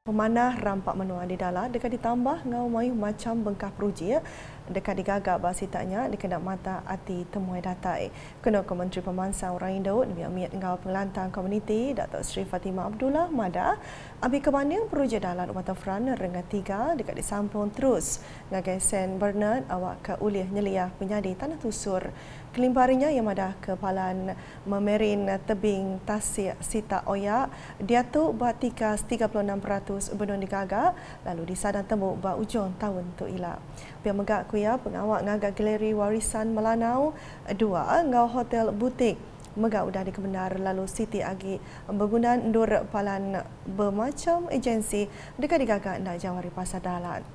Pemanah rampak menua di dalam dekat ditambah dengan mai macam bengkah peruji ya. Dekat digagak bahasa taknya dekat nak mata ati temui datai. Kena ke Menteri Pemansang Orang Indo demi amiat dengan pengelantang komuniti Datuk Sri Fatimah Abdullah Mada Abi kebanding peruji dalam umat Fran rengat tiga dekat disampung terus dengan Gaisen Bernard awak ke uliah nyeliah penyadi tanah tusur kelimparinya yang ada kepalan memerin tebing tasik sita oya dia tu buat tiga 36 peratus status benda digagak lalu disadang temu bak ujung tahun tu ila. Pihak megak kuya pengawak ngagak galeri warisan Melanau dua ngau hotel butik megak udah dikebenar lalu Siti Agi menggunakan dur palan bermacam agensi dekat digagak nak jawari pasar dalan.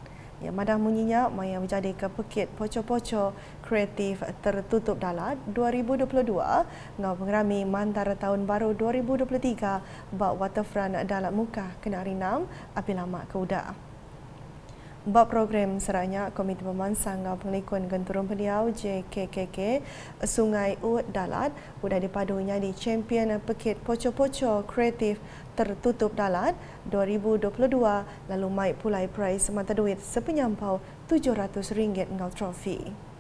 Ya, madah menyinyap maya menjadi pekit poco-poco kreatif tertutup dalat 2022 ngau pengerami mantara tahun baru 2023 bak waterfront dalat muka kena rinam api lama keudah. Bapak program seranya Komite Pemansang Pengelikun Genturun Beliau JKKK Sungai Ud Dalat sudah dipadunya di Champion Pekit Poco-Poco Kreatif Tertutup Dalat 2022 lalu mai pulai prize mata duit sepenyampau 700 ringgit ngau trofi.